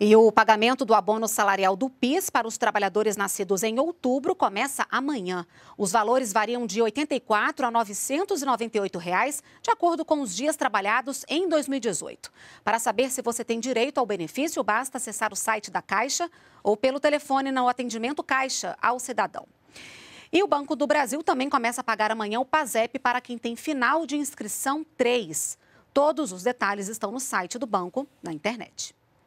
E o pagamento do abono salarial do PIS para os trabalhadores nascidos em outubro começa amanhã. Os valores variam de R$ 84 a R$ 998, reais, de acordo com os dias trabalhados em 2018. Para saber se você tem direito ao benefício, basta acessar o site da Caixa ou pelo telefone no atendimento Caixa ao cidadão. E o Banco do Brasil também começa a pagar amanhã o PASEP para quem tem final de inscrição 3. Todos os detalhes estão no site do banco na internet.